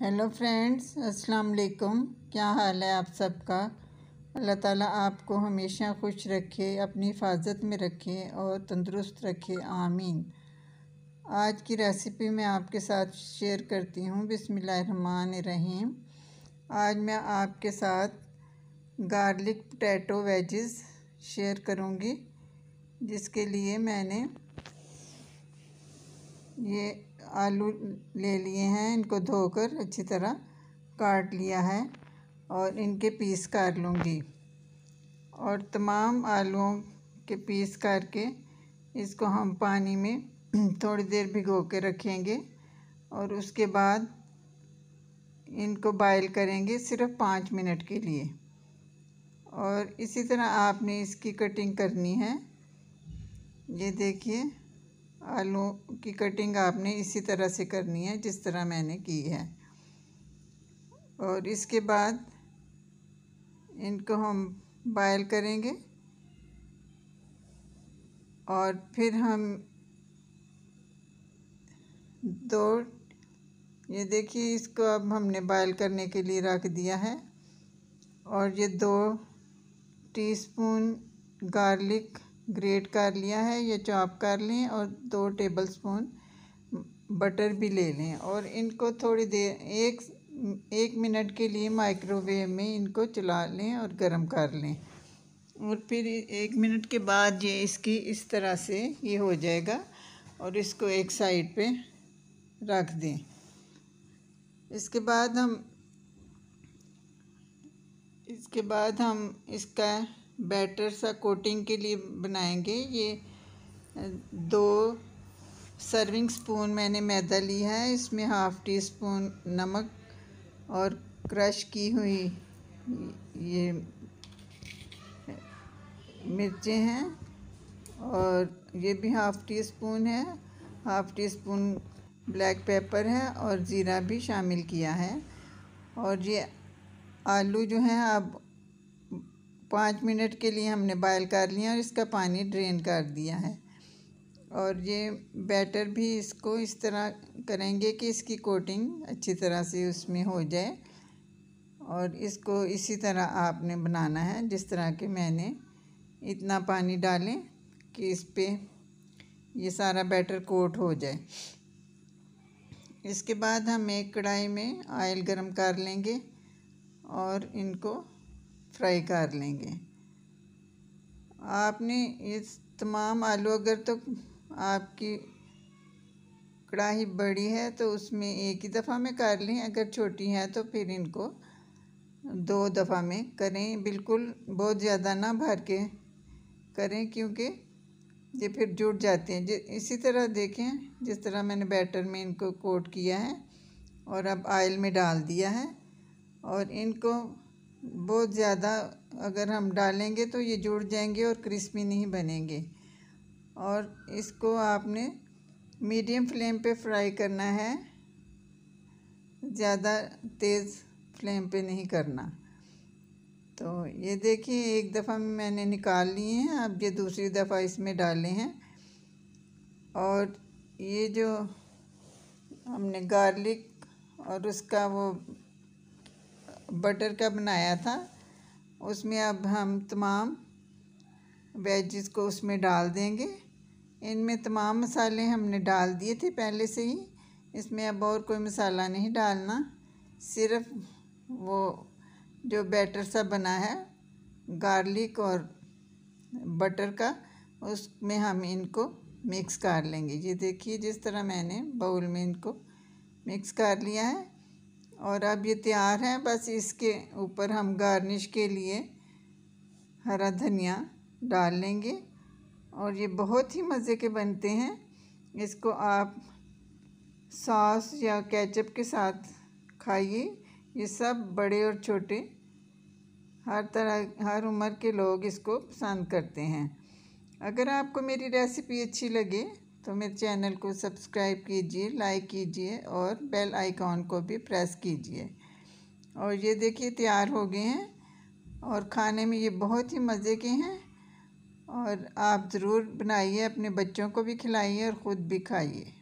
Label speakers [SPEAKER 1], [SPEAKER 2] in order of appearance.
[SPEAKER 1] hello friends अस्सलाम वालेकुम क्या हाल है आप सबका अल्लाह ताला आपको हमेशा खुश रखे अपनी हिफाजत में रखे और तंदुरुस्त रखे आमीन आज की रेसिपी मैं आपके साथ शेयर करती हूँ बिसमीम आज मैं आपके साथ गार्लिक पोटैटो वेजेस शेयर करूँगी जिसके लिए मैंने ये आलू ले लिए हैं इनको धोकर अच्छी तरह काट लिया है और इनके पीस कर लूँगी और तमाम आलूओं के पीस करके के इसको हम पानी में थोड़ी देर भिगो के रखेंगे और उसके बाद इनको बॉयल करेंगे सिर्फ पाँच मिनट के लिए और इसी तरह आपने इसकी कटिंग करनी है ये देखिए आलू की कटिंग आपने इसी तरह से करनी है जिस तरह मैंने की है और इसके बाद इनको हम बॉयल करेंगे और फिर हम दो ये देखिए इसको अब हमने बॉयल करने के लिए रख दिया है और ये दो टीस्पून गार्लिक ग्रेट कर लिया है ये चॉप कर लें और दो टेबल स्पून बटर भी ले लें और इनको थोड़ी देर एक एक मिनट के लिए माइक्रोवेव में इनको चला लें और गर्म कर लें और फिर एक मिनट के बाद ये इसकी इस तरह से ये हो जाएगा और इसको एक साइड पे रख दें इसके बाद हम इसके बाद हम इसका बैटर सा कोटिंग के लिए बनाएंगे ये दो सर्विंग स्पून मैंने मैदा लिया है इसमें हाफ़ टी स्पून नमक और क्रश की हुई ये मिर्चें हैं और ये भी हाफ़ टी स्पून है half teaspoon black pepper है और ज़ीरा भी शामिल किया है और ये आलू जो हैं आप पाँच मिनट के लिए हमने बॉयल कर लिया और इसका पानी ड्रेन कर दिया है और ये बैटर भी इसको इस तरह करेंगे कि इसकी कोटिंग अच्छी तरह से उसमें हो जाए और इसको इसी तरह आपने बनाना है जिस तरह के मैंने इतना पानी डालें कि इस पर ये सारा बैटर कोट हो जाए इसके बाद हम एक कढ़ाई में ऑयल गरम कर लेंगे और इनको फ्राई कर लेंगे आपने ये तमाम आलू अगर तो आपकी कढ़ाई बड़ी है तो उसमें एक ही दफ़ा में कर लें अगर छोटी है तो फिर इनको दो दफ़ा में करें बिल्कुल बहुत ज़्यादा ना भर के करें क्योंकि ये फिर जुड़ जाते हैं इसी तरह देखें जिस तरह मैंने बैटर में इनको कोट किया है और अब आयल में डाल दिया है और इनको बहुत ज़्यादा अगर हम डालेंगे तो ये जुड़ जाएंगे और क्रिस्पी नहीं बनेंगे और इसको आपने मीडियम फ्लेम पे फ्राई करना है ज़्यादा तेज़ फ्लेम पे नहीं करना तो ये देखिए एक दफ़ा मैंने निकाल लिए हैं अब ये दूसरी दफ़ा इसमें डाले हैं और ये जो हमने गार्लिक और उसका वो बटर का बनाया था उसमें अब हम तमाम वेजिस को उसमें डाल देंगे इनमें तमाम मसाले हमने डाल दिए थे पहले से ही इसमें अब और कोई मसाला नहीं डालना सिर्फ वो जो बैटर सा बना है गार्लिक और बटर का उसमें हम इनको मिक्स कर लेंगे ये देखिए जिस तरह मैंने बाउल में इनको मिक्स कर लिया है और अब ये तैयार है बस इसके ऊपर हम गार्निश के लिए हरा धनिया डाल लेंगे और ये बहुत ही मज़े के बनते हैं इसको आप सॉस या केचप के साथ खाइए ये सब बड़े और छोटे हर तरह हर उम्र के लोग इसको पसंद करते हैं अगर आपको मेरी रेसिपी अच्छी लगे तो मेरे चैनल को सब्सक्राइब कीजिए लाइक कीजिए और बेल आइकॉन को भी प्रेस कीजिए और ये देखिए तैयार हो गए हैं और खाने में ये बहुत ही मज़े के हैं और आप ज़रूर बनाइए अपने बच्चों को भी खिलाइए और ख़ुद भी खाइए